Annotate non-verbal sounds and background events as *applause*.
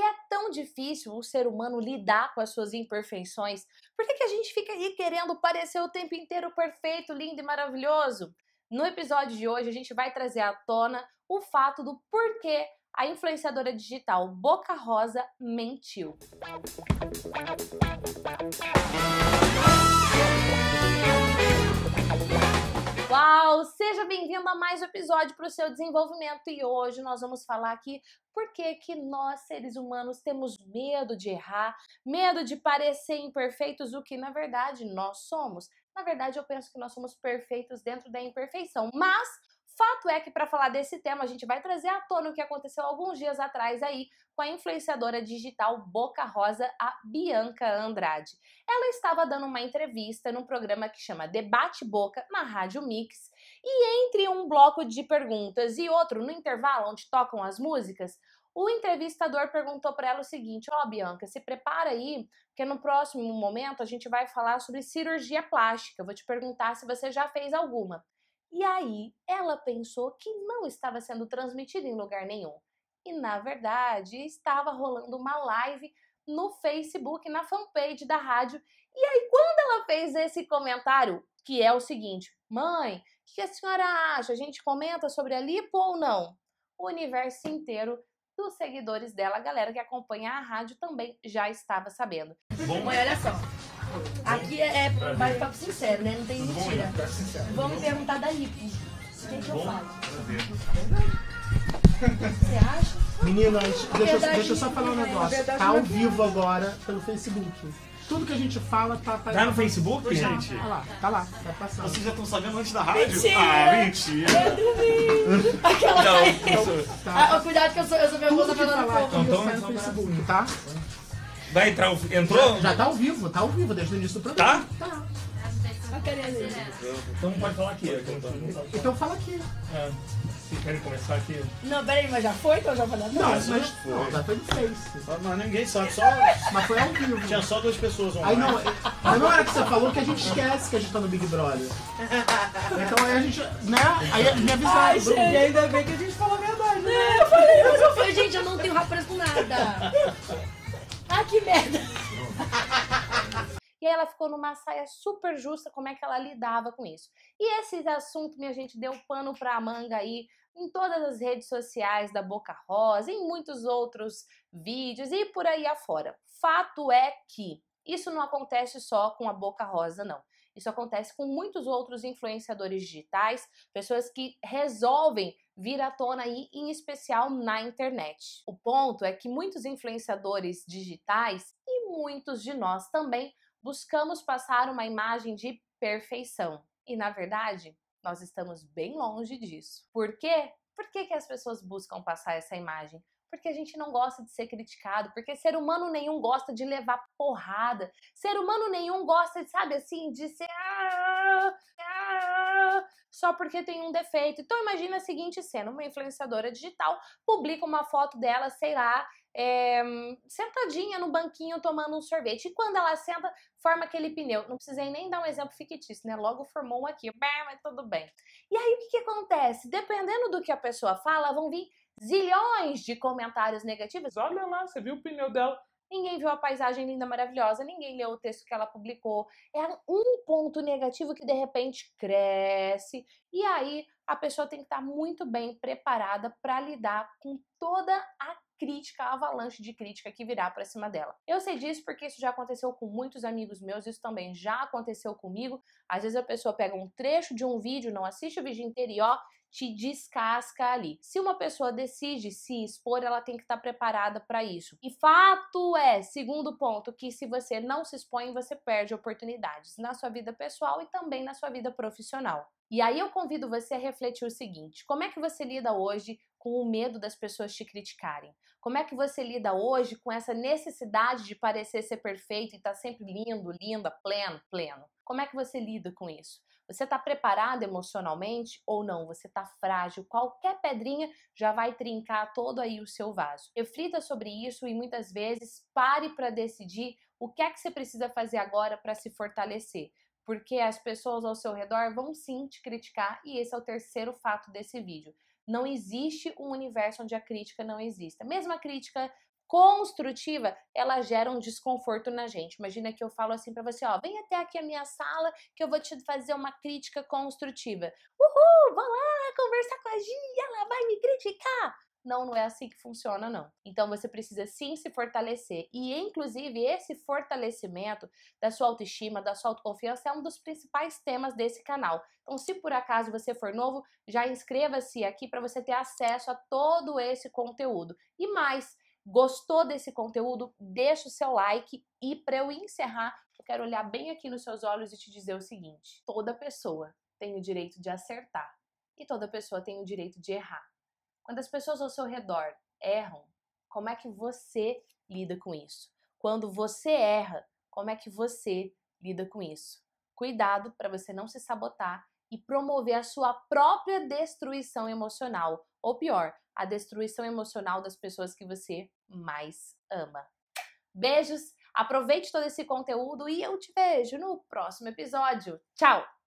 que é tão difícil o ser humano lidar com as suas imperfeições? Por que, que a gente fica aí querendo parecer o tempo inteiro perfeito, lindo e maravilhoso? No episódio de hoje, a gente vai trazer à tona o fato do porquê a influenciadora digital Boca Rosa mentiu. Música Uau! Seja bem-vindo a mais um episódio para o seu desenvolvimento e hoje nós vamos falar aqui por que, que nós, seres humanos, temos medo de errar, medo de parecer imperfeitos, o que na verdade nós somos. Na verdade, eu penso que nós somos perfeitos dentro da imperfeição, mas Fato é que para falar desse tema, a gente vai trazer à tona o que aconteceu alguns dias atrás aí com a influenciadora digital Boca Rosa, a Bianca Andrade. Ela estava dando uma entrevista num programa que chama Debate Boca na Rádio Mix, e entre um bloco de perguntas e outro, no intervalo onde tocam as músicas, o entrevistador perguntou para ela o seguinte: "Ó, oh, Bianca, se prepara aí, porque no próximo momento a gente vai falar sobre cirurgia plástica. Eu vou te perguntar se você já fez alguma". E aí ela pensou que não estava sendo transmitida em lugar nenhum. E na verdade estava rolando uma live no Facebook, na fanpage da rádio. E aí, quando ela fez esse comentário, que é o seguinte: mãe, o que a senhora acha? A gente comenta sobre a lipo ou não? O universo inteiro dos seguidores dela, a galera que acompanha a rádio também já estava sabendo. Bom, mãe, olha só. Aqui é, é mais papo sincero, né? Não tem mentira. vamos perguntar da hipo. O que, eu faço? Você acha? Meninas, deixa, eu- deixa eu só é falar um é, negócio. Tá é ao vivo agora pelo Facebook. Tudo que a gente fala tá. tá Tá no Facebook, tá gente? Tá lá, tá lá, tá passando. Vocês já estão sabendo antes da rádio? Mentira! Ah, mentira! Aquela. Não, *laughs* Ah, cuidado que eu sou, eu sou Tudo que vergonha pela então tá no Facebook, tá? Vai entrar, o entrou? Já tá ao vivo, tá ao vivo desde o início do programa. Tá? Tá. tá né? Então pode falar aqui. Então fala aqui. É. Vocês querem começar aqui? Não, peraí, mas já foi? Então já falei. Não, mas já foi. Não, já foi no Face. Ah, mas ninguém sabe, só. Mas foi ao vivo. Tinha só duas pessoas online. Aí não, é, mas na hora que você falou que a gente esquece que a gente tá no Big Brother. Então aí a gente. Né? Aí é me avisaram. E ainda bem que a gente falou a verdade. Né? É, eu falei, mas eu falei, gente, eu não tenho rapaz com nada que merda! *laughs* e aí ela ficou numa saia super justa, como é que ela lidava com isso. E esse assunto, minha gente, deu pano pra manga aí em todas as redes sociais da Boca Rosa, em muitos outros vídeos e por aí afora. Fato é que isso não acontece só com a Boca Rosa, não. Isso acontece com muitos outros influenciadores digitais, pessoas que resolvem vir à tona aí, em especial na internet. O ponto é que muitos influenciadores digitais e muitos de nós também buscamos passar uma imagem de perfeição. E na verdade, nós estamos bem longe disso. Por quê? Por que, que as pessoas buscam passar essa imagem? porque a gente não gosta de ser criticado, porque ser humano nenhum gosta de levar porrada, ser humano nenhum gosta, de, sabe, assim, de ser ah, ah, ah", só porque tem um defeito. Então imagina a seguinte cena: uma influenciadora digital publica uma foto dela, sei lá, é, sentadinha no banquinho tomando um sorvete. E quando ela senta, forma aquele pneu. Não precisei nem dar um exemplo fictício, né? Logo formou um aqui, mas tudo bem. E aí o que, que acontece? Dependendo do que a pessoa fala, vão vir zilhões de comentários negativos. Olha lá, você viu o pneu dela? Ninguém viu a paisagem linda, maravilhosa, ninguém leu o texto que ela publicou. É um ponto negativo que de repente cresce, e aí a pessoa tem que estar muito bem preparada para lidar com toda a crítica, a avalanche de crítica que virá para cima dela. Eu sei disso porque isso já aconteceu com muitos amigos meus, isso também já aconteceu comigo. Às vezes a pessoa pega um trecho de um vídeo, não assiste o vídeo inteiro e ó, te descasca ali. Se uma pessoa decide se expor, ela tem que estar tá preparada para isso. E fato é, segundo ponto, que se você não se expõe, você perde oportunidades na sua vida pessoal e também na sua vida profissional. E aí eu convido você a refletir o seguinte: como é que você lida hoje com o medo das pessoas te criticarem? Como é que você lida hoje com essa necessidade de parecer ser perfeito e estar tá sempre lindo, linda, pleno, pleno? Como é que você lida com isso? Você está preparado emocionalmente ou não? Você está frágil? Qualquer pedrinha já vai trincar todo aí o seu vaso. Reflita sobre isso e muitas vezes pare para decidir o que é que você precisa fazer agora para se fortalecer porque as pessoas ao seu redor vão sim te criticar, e esse é o terceiro fato desse vídeo. Não existe um universo onde a crítica não exista. Mesmo a crítica construtiva, ela gera um desconforto na gente. Imagina que eu falo assim para você, ó, vem até aqui a minha sala que eu vou te fazer uma crítica construtiva. Uhul, vou lá conversar com a Gia, ela vai me criticar não, não é assim que funciona, não. Então você precisa sim se fortalecer. E inclusive esse fortalecimento da sua autoestima, da sua autoconfiança é um dos principais temas desse canal. Então, se por acaso você for novo, já inscreva-se aqui para você ter acesso a todo esse conteúdo. E mais, gostou desse conteúdo? Deixa o seu like e para eu encerrar, eu quero olhar bem aqui nos seus olhos e te dizer o seguinte: toda pessoa tem o direito de acertar e toda pessoa tem o direito de errar. Quando as pessoas ao seu redor erram, como é que você lida com isso? Quando você erra, como é que você lida com isso? Cuidado para você não se sabotar e promover a sua própria destruição emocional, ou pior, a destruição emocional das pessoas que você mais ama. Beijos, aproveite todo esse conteúdo e eu te vejo no próximo episódio. Tchau!